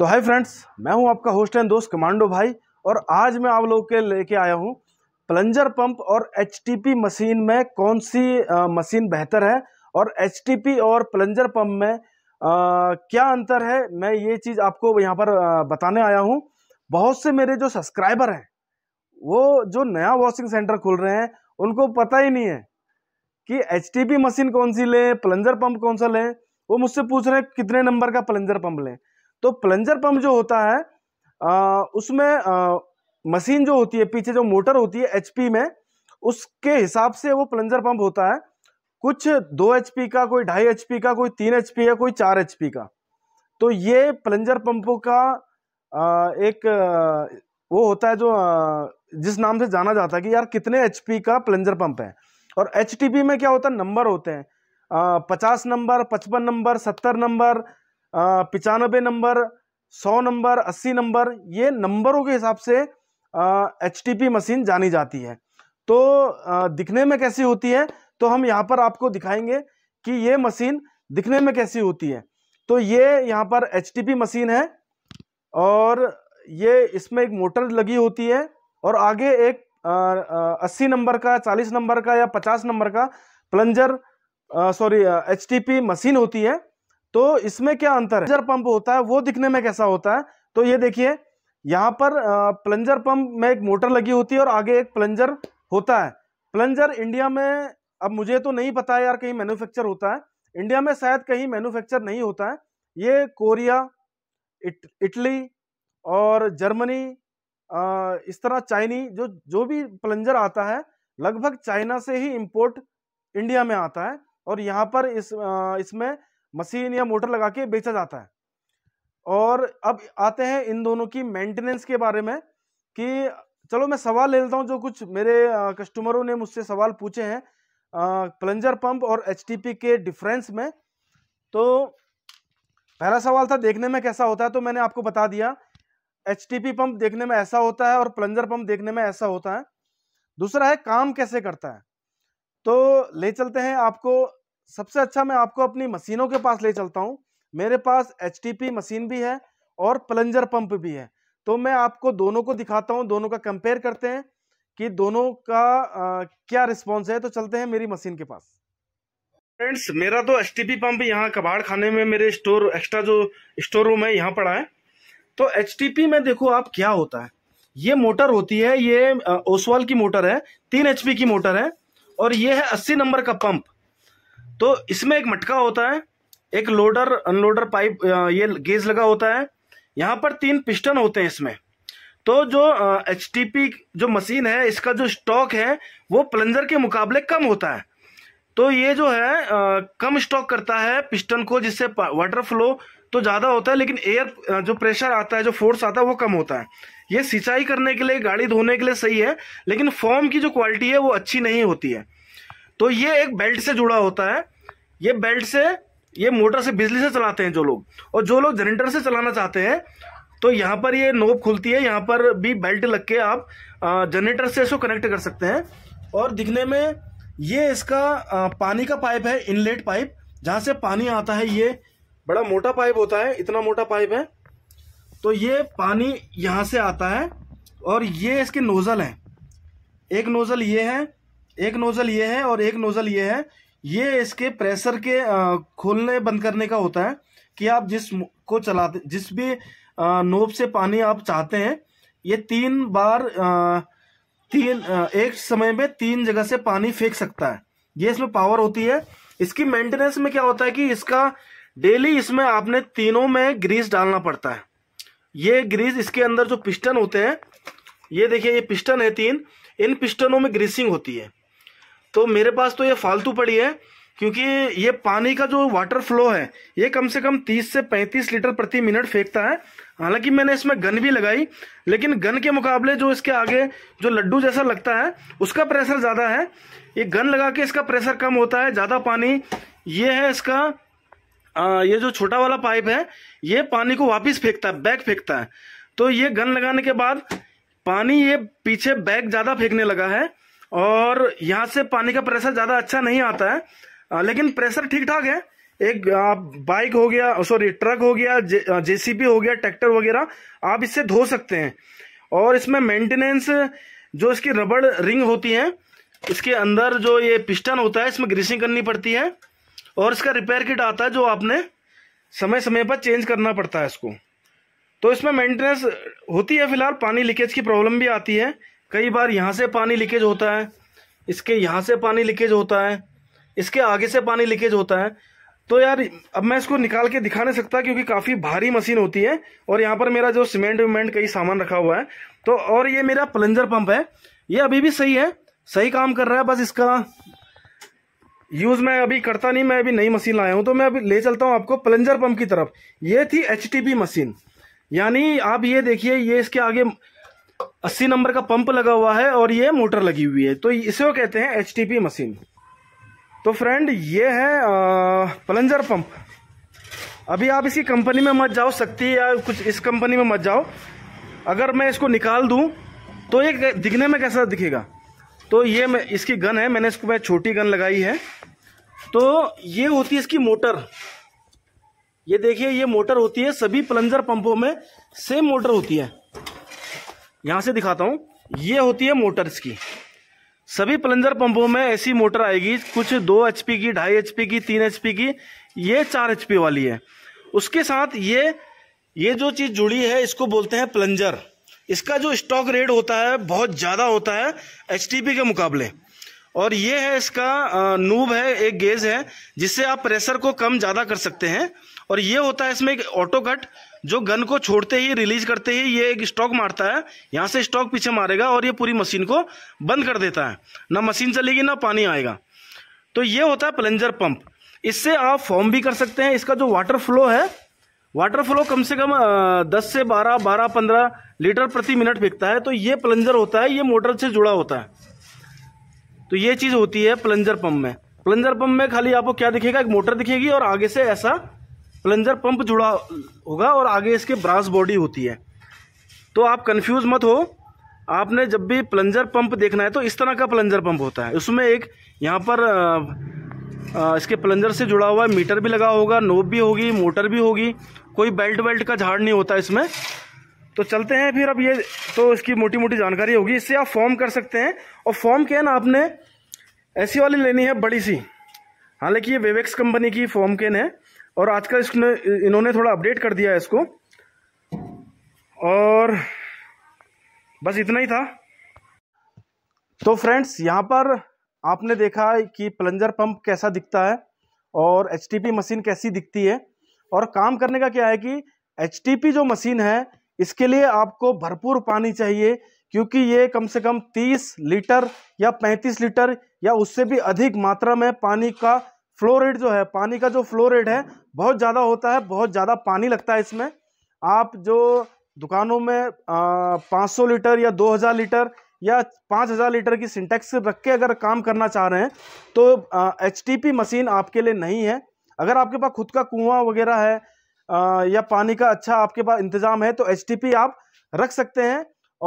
तो hi friends मैं हूं आपका होस्ट एंड दोस्त कमांडो भाई और आज मैं आप लोग के लेके आया हूं प्लंजर पंप और एच मशीन में कौन सी आ, मशीन बेहतर है और एच और प्लंजर पंप में आ, क्या अंतर है मैं ये चीज़ आपको यहाँ पर आ, बताने आया हूँ बहुत से मेरे जो सब्सक्राइबर हैं वो जो नया वॉशिंग सेंटर खुल रहे हैं उनको पता ही नहीं है कि एच मशीन कौन सी लें प्लंजर पंप कौन सा लें वो मुझसे पूछ रहे हैं कितने नंबर का प्लंजर पंप लें तो प्लंजर पंप जो होता है आ, उसमें आ, मशीन जो होती है पीछे जो मोटर होती है एचपी में उसके हिसाब से वो प्लंजर पंप होता है कुछ दो एच का कोई ढाई एच का कोई तीन एच का कोई चार एच का तो ये प्लंजर पंपों का आ, एक वो होता है जो जिस नाम से जाना जाता है कि यार कितने एच का प्लंजर पंप है और एच में क्या होता है नंबर होते हैं पचास नंबर पचपन नंबर सत्तर नंबर पचानबे नंबर सौ नंबर अस्सी नंबर ये नंबरों के हिसाब से एच टी पी मशीन जानी जाती है तो आ, दिखने में कैसी होती है तो हम यहाँ पर आपको दिखाएंगे कि ये मशीन दिखने में कैसी होती है तो ये यहाँ पर एच टी पी मशीन है और ये इसमें एक मोटर लगी होती है और आगे एक अस्सी नंबर का चालीस नंबर का या पचास नंबर का plunger sorry H T P machine होती है तो इसमें क्या अंतर है प्लंजर पंप होता है वो दिखने में कैसा होता है तो ये देखिए यहाँ पर प्लंजर पंप में एक मोटर लगी होती है और आगे एक प्लंजर होता है प्लंजर इंडिया में अब मुझे तो नहीं पता है यार कहीं मैन्युफैक्चर होता है इंडिया में शायद कहीं मैन्युफैक्चर नहीं होता है ये कोरिया इट, इटली और जर्मनी आ, इस तरह चाइनी जो जो भी प्लंजर आता है लगभग चाइना से ही इम्पोर्ट इंडिया में आता है और यहाँ पर इस इसमें मशीन या मोटर लगा के बेचा जाता है और अब आते हैं इन दोनों की मेंटेनेंस के बारे में कि चलो मैं सवाल ले लेता हूँ जो कुछ मेरे कस्टमरों ने मुझसे सवाल पूछे हैं प्लंजर पंप और एच के डिफरेंस में तो पहला सवाल था देखने में कैसा होता है तो मैंने आपको बता दिया एच पंप देखने में ऐसा होता है और प्लंजर पंप देखने में ऐसा होता है दूसरा है काम कैसे करता है तो ले चलते हैं आपको सबसे अच्छा मैं आपको अपनी मशीनों के पास ले चलता हूँ मेरे पास एच मशीन भी है और प्लंजर पंप भी है तो मैं आपको दोनों को दिखाता हूँ दोनों का कंपेयर करते हैं कि दोनों का आ, क्या रिस्पॉन्स है तो चलते हैं मेरी मशीन के पास फ्रेंड्स मेरा तो एच पंप यहाँ कबाड़ खाने में मेरे स्टोर एक्स्ट्रा जो स्टोर रूम है यहाँ पड़ा है तो एच में देखो आप क्या होता है ये मोटर होती है ये ओसवाल की मोटर है तीन एच की मोटर है और ये है अस्सी नंबर का पंप तो इसमें एक मटका होता है एक लोडर अनलोडर पाइप ये गेज लगा होता है यहाँ पर तीन पिस्टन होते हैं इसमें तो जो एच जो मशीन है इसका जो स्टॉक है वो प्लंजर के मुकाबले कम होता है तो ये जो है आ, कम स्टॉक करता है पिस्टन को जिससे वाटर फ्लो तो ज़्यादा होता है लेकिन एयर जो प्रेशर आता है जो फोर्स आता है वो कम होता है ये सिंचाई करने के लिए गाड़ी धोने के लिए सही है लेकिन फॉर्म की जो क्वालिटी है वो अच्छी नहीं होती है तो ये एक बेल्ट से जुड़ा होता है ये बेल्ट से ये मोटर से बिजली से चलाते हैं जो लोग और जो लोग जनरेटर से चलाना चाहते हैं तो यहाँ पर ये नोब खुलती है यहाँ पर भी बेल्ट लग के आप जनरेटर से इसको कनेक्ट कर सकते हैं और दिखने में ये इसका पानी का पाइप है इनलेट पाइप जहाँ से पानी आता है ये बड़ा मोटा पाइप होता है इतना मोटा पाइप है तो ये पानी यहाँ से आता है और ये इसके नोज़ल हैं एक नोज़ल ये है एक नोजल ये है और एक नोजल ये है ये इसके प्रेशर के खोलने बंद करने का होता है कि आप जिस को चलाते जिस भी नोब से पानी आप चाहते हैं ये तीन बार तीन एक समय में तीन जगह से पानी फेंक सकता है ये इसमें पावर होती है इसकी मेंटेनेंस में क्या होता है कि इसका डेली इसमें आपने तीनों में ग्रीस डालना पड़ता है ये ग्रीस इसके अंदर जो पिस्टन होते हैं ये देखिए ये पिस्टन है तीन इन पिस्टनों में ग्रीसिंग होती है तो मेरे पास तो ये फालतू पड़ी है क्योंकि ये पानी का जो वाटर फ्लो है ये कम से कम 30 से 35 लीटर प्रति मिनट फेंकता है हालांकि मैंने इसमें गन भी लगाई लेकिन गन के मुकाबले जो इसके आगे जो लड्डू जैसा लगता है उसका प्रेशर ज़्यादा है ये गन लगा के इसका प्रेशर कम होता है ज़्यादा पानी ये है इसका आ, ये जो छोटा वाला पाइप है ये पानी को वापिस फेंकता है बैक फेंकता है तो ये गन लगाने के बाद पानी ये पीछे बैग ज़्यादा फेंकने लगा है और यहाँ से पानी का प्रेशर ज़्यादा अच्छा नहीं आता है लेकिन प्रेशर ठीक ठाक है एक बाइक हो गया सॉरी ट्रक हो गया जेसीबी हो गया ट्रैक्टर वगैरह आप इससे धो सकते हैं और इसमें मेंटेनेंस जो इसकी रबड़ रिंग होती है इसके अंदर जो ये पिस्टन होता है इसमें ग्रीसिंग करनी पड़ती है और इसका रिपेयर किट आता है जो आपने समय समय पर चेंज करना पड़ता है इसको तो इसमें मेंटेनेंस होती है फिलहाल पानी लीकेज की प्रॉब्लम भी आती है कई बार यहाँ से पानी लीकेज होता है इसके यहाँ से पानी लीकेज होता है इसके आगे से पानी लीकेज होता है तो यार अब मैं इसको निकाल के दिखा नहीं सकता क्योंकि काफ़ी भारी मशीन होती है और यहाँ पर मेरा जो सीमेंट वीमेंट कई सामान रखा हुआ है तो और ये मेरा प्लंजर पंप है ये अभी भी सही है सही काम कर रहा है बस इसका यूज़ मैं अभी करता नहीं मैं अभी नई मशीन लाया हूँ तो मैं अभी ले चलता हूँ आपको प्लंजर पंप की तरफ ये थी एच मशीन यानी आप ये देखिए ये इसके आगे अस्सी नंबर का पंप लगा हुआ है और ये मोटर लगी हुई है तो इसे कहते हैं एच मशीन तो फ्रेंड ये है प्लंजर पंप अभी आप इसी कंपनी में मत जाओ सकती या कुछ इस कंपनी में मत जाओ अगर मैं इसको निकाल दूं तो ये दिखने में कैसा दिखेगा तो ये मैं इसकी गन है मैंने इसको मैं छोटी गन लगाई है तो ये होती है इसकी मोटर ये देखिए ये मोटर होती है सभी प्लंजर पंपों में सेम मोटर होती है यहाँ से दिखाता हूँ ये होती है मोटर्स की सभी प्लंजर पंपों में ऐसी मोटर आएगी कुछ दो एच की ढाई एच की तीन एच की ये चार एच वाली है उसके साथ ये ये जो चीज़ जुड़ी है इसको बोलते हैं प्लंजर इसका जो स्टॉक रेट होता है बहुत ज़्यादा होता है एच के मुकाबले और ये है इसका नूब है एक गेज है जिससे आप प्रेशर को कम ज़्यादा कर सकते हैं और ये होता है इसमें एक ऑटो कट जो गन को छोड़ते ही रिलीज करते ही ये एक स्टॉक मारता है यहाँ से स्टॉक पीछे मारेगा और ये पूरी मशीन को बंद कर देता है ना मशीन चलेगी ना पानी आएगा तो ये होता है प्लंजर पंप इससे आप फॉर्म भी कर सकते हैं इसका जो वाटर फ्लो है वाटर फ्लो कम से कम दस से बारह बारह पंद्रह लीटर प्रति मिनट फेंकता है तो ये प्लंजर होता है ये मोटर से जुड़ा होता है तो ये चीज़ होती है प्लंजर पंप में प्लंजर पंप में खाली आपको क्या दिखेगा एक मोटर दिखेगी और आगे से ऐसा प्लंजर पंप जुड़ा होगा और आगे इसके ब्रास बॉडी होती है तो आप कंफ्यूज मत हो आपने जब भी प्लंजर पंप देखना है तो इस तरह का प्लंजर पंप होता है उसमें एक यहाँ पर आ, इसके प्लंजर से जुड़ा हुआ मीटर भी लगा होगा नोब भी होगी मोटर भी होगी कोई बेल्ट वेल्ट का झाड़ नहीं होता इसमें तो चलते हैं फिर अब ये तो इसकी मोटी मोटी जानकारी होगी इससे आप फॉर्म कर सकते हैं और फॉर्म क्या है ना आपने ऐसी वाली लेनी है बड़ी सी हालांकि ये वेवेक्स कंपनी की फॉर्म केन है और आजकल इसने इन्होंने थोड़ा अपडेट कर दिया है इसको और बस इतना ही था तो फ्रेंड्स यहाँ पर आपने देखा कि प्लंजर पंप कैसा दिखता है और एच मशीन कैसी दिखती है और काम करने का क्या है कि एच जो मशीन है इसके लिए आपको भरपूर पानी चाहिए क्योंकि ये कम से कम 30 लीटर या 35 लीटर या उससे भी अधिक मात्रा में पानी का फ्लो रेट जो है पानी का जो फ्लो रेट है बहुत ज़्यादा होता है बहुत ज़्यादा पानी लगता है इसमें आप जो दुकानों में पाँच सौ लीटर या दो हज़ार लीटर या पाँच हज़ार लीटर की सिंटेक्स रख के अगर काम करना चाह रहे हैं तो एच मशीन आपके लिए नहीं है अगर आपके पास खुद का कुआं वगैरह है आ, या पानी का अच्छा आपके पास इंतज़ाम है तो एच आप रख सकते हैं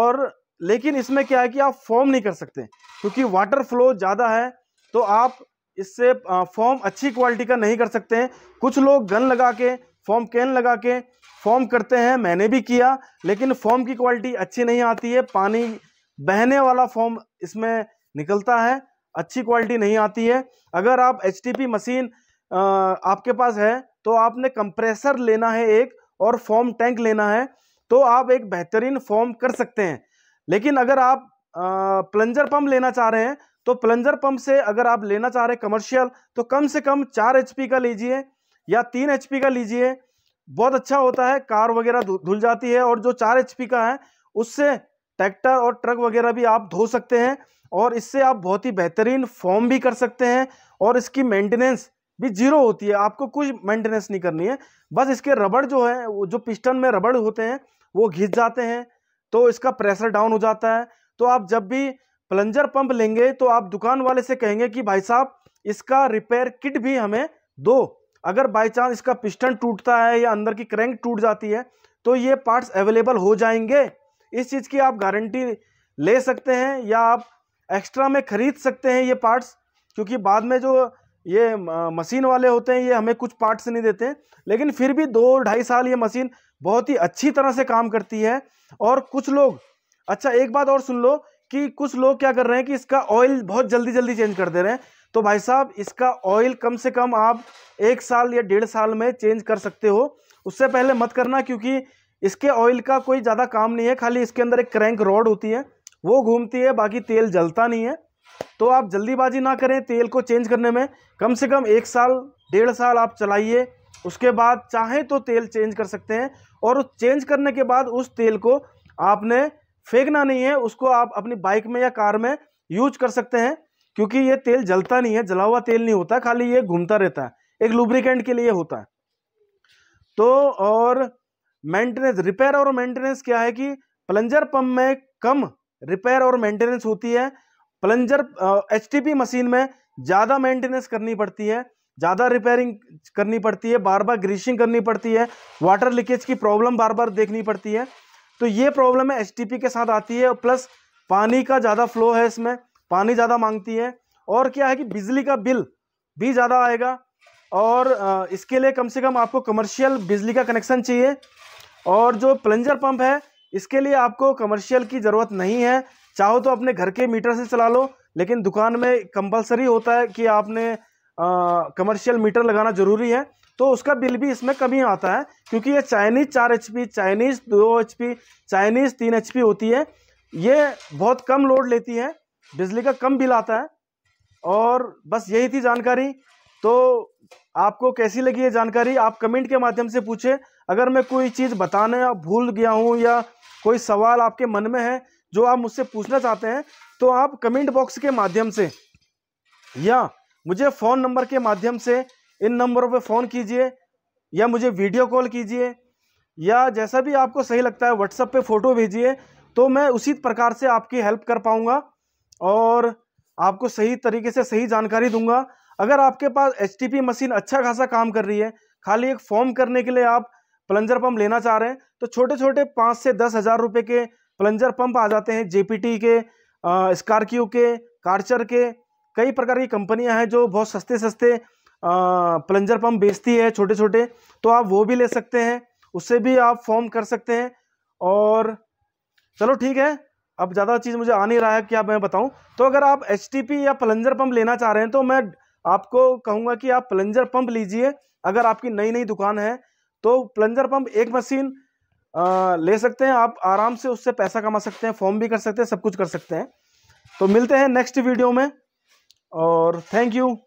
और लेकिन इसमें क्या है कि आप फॉर्म नहीं कर सकते क्योंकि वाटर फ्लो ज़्यादा है तो आप इससे फॉर्म अच्छी क्वालिटी का नहीं कर सकते हैं कुछ लोग गन लगा के फॉर्म कैन लगा के फॉर्म करते हैं मैंने भी किया लेकिन फॉर्म की क्वालिटी अच्छी नहीं आती है पानी बहने वाला फॉर्म इसमें निकलता है अच्छी क्वालिटी नहीं आती है अगर आप एच मशीन आपके पास है तो आपने कंप्रेसर लेना है एक और फॉर्म टैंक लेना है तो आप एक बेहतरीन फॉर्म कर सकते हैं लेकिन अगर आप प्लंजर पंप लेना चाह रहे हैं तो प्लंजर पंप से अगर आप लेना चाह रहे हैं कमर्शियल तो कम से कम चार एच का लीजिए या तीन एच का लीजिए बहुत अच्छा होता है कार वगैरह धुल जाती है और जो चार एच का है उससे ट्रैक्टर और ट्रक वगैरह भी आप धो सकते हैं और इससे आप बहुत ही बेहतरीन फॉर्म भी कर सकते हैं और इसकी मेंटेनेंस भी जीरो होती है आपको कुछ मेंटेनेंस नहीं करनी है बस इसके रबड़ जो है वो जो पिस्टन में रबड़ होते हैं वो घिस जाते हैं तो इसका प्रेशर डाउन हो जाता है तो आप जब भी प्लंजर पंप लेंगे तो आप दुकान वाले से कहेंगे कि भाई साहब इसका रिपेयर किट भी हमें दो अगर बाई चांस इसका पिस्टन टूटता है या अंदर की क्रैंक टूट जाती है तो ये पार्ट्स अवेलेबल हो जाएंगे इस चीज़ की आप गारंटी ले सकते हैं या आप एक्स्ट्रा में ख़रीद सकते हैं ये पार्ट्स क्योंकि बाद में जो ये मशीन वाले होते हैं ये हमें कुछ पार्ट्स नहीं देते लेकिन फिर भी दो ढाई साल ये मशीन बहुत ही अच्छी तरह से काम करती है और कुछ लोग अच्छा एक बात और सुन लो कि कुछ लोग क्या कर रहे हैं कि इसका ऑयल बहुत जल्दी जल्दी चेंज कर दे रहे हैं तो भाई साहब इसका ऑयल कम से कम आप एक साल या डेढ़ साल में चेंज कर सकते हो उससे पहले मत करना क्योंकि इसके ऑयल का कोई ज़्यादा काम नहीं है खाली इसके अंदर एक क्रैंक रॉड होती है वो घूमती है बाकी तेल जलता नहीं है तो आप जल्दीबाजी ना करें तेल को चेंज करने में कम से कम एक साल डेढ़ साल आप चलाइए उसके बाद चाहे तो तेल चेंज कर सकते हैं और चेंज करने के बाद उस तेल को आपने फेंकना नहीं है उसको आप अपनी बाइक में या कार में यूज कर सकते हैं क्योंकि ये तेल जलता नहीं है जला हुआ तेल नहीं होता खाली ये घूमता रहता है एक लुब्रिकेंट के लिए होता है तो और मेंटेनेंस रिपेयर और मेंटेनेंस क्या है कि प्लंजर पंप में कम रिपेयर और मेंटेनेंस होती है प्लंजर एच मशीन में ज़्यादा मेंटेनेंस करनी पड़ती है ज़्यादा रिपेयरिंग करनी पड़ती है बार बार ग्रीसिंग करनी पड़ती है वाटर लीकेज की प्रॉब्लम बार बार देखनी पड़ती है तो ये प्रॉब्लम है एच के साथ आती है प्लस पानी का ज़्यादा फ्लो है इसमें पानी ज़्यादा मांगती है और क्या है कि बिजली का बिल भी ज़्यादा आएगा और इसके लिए कम से कम आपको कमर्शियल बिजली का कनेक्शन चाहिए और जो प्लंजर पंप है इसके लिए आपको कमर्शियल की ज़रूरत नहीं है चाहो तो अपने घर के मीटर से चला लो लेकिन दुकान में कंपलसरी होता है कि आपने कमर्शियल मीटर लगाना ज़रूरी है तो उसका बिल भी इसमें कम ही आता है क्योंकि ये चाइनीज़ चार एच पी चाइनीज़ दो एच पी चाइनीज़ तीन एच पी होती है ये बहुत कम लोड लेती है बिजली का कम बिल आता है और बस यही थी जानकारी तो आपको कैसी लगी ये जानकारी आप कमेंट के माध्यम से पूछें अगर मैं कोई चीज़ बताने या भूल गया हूँ या कोई सवाल आपके मन में है जो आप मुझसे पूछना चाहते हैं तो आप कमेंट बॉक्स के माध्यम से या मुझे फ़ोन नंबर के माध्यम से इन नंबरों पे फ़ोन कीजिए या मुझे वीडियो कॉल कीजिए या जैसा भी आपको सही लगता है व्हाट्सअप पे फ़ोटो भेजिए तो मैं उसी प्रकार से आपकी हेल्प कर पाऊँगा और आपको सही तरीके से सही जानकारी दूंगा अगर आपके पास एच मशीन अच्छा खासा काम कर रही है खाली एक फॉर्म करने के लिए आप प्लंजर पंप लेना चाह रहे हैं तो छोटे छोटे पाँच से दस हज़ार रुपये के प्लंजर पम्प आ जाते हैं जे के स्कॉर्पियो के कार्चर के कई प्रकार की कंपनियां हैं जो बहुत सस्ते सस्ते प्लंजर पंप बेचती है छोटे छोटे तो आप वो भी ले सकते हैं उससे भी आप फॉर्म कर सकते हैं और चलो ठीक है अब ज़्यादा चीज़ मुझे आ नहीं रहा है क्या मैं बताऊँ तो अगर आप एच या प्लंजर पम्प लेना चाह रहे हैं तो मैं आपको कहूँगा कि आप प्लंजर पम्प लीजिए अगर आपकी नई नई दुकान है तो प्लंजर पम्प एक मशीन ले सकते हैं आप आराम से उससे पैसा कमा सकते हैं फॉर्म भी कर सकते हैं सब कुछ कर सकते हैं तो मिलते हैं नेक्स्ट वीडियो में और थैंक यू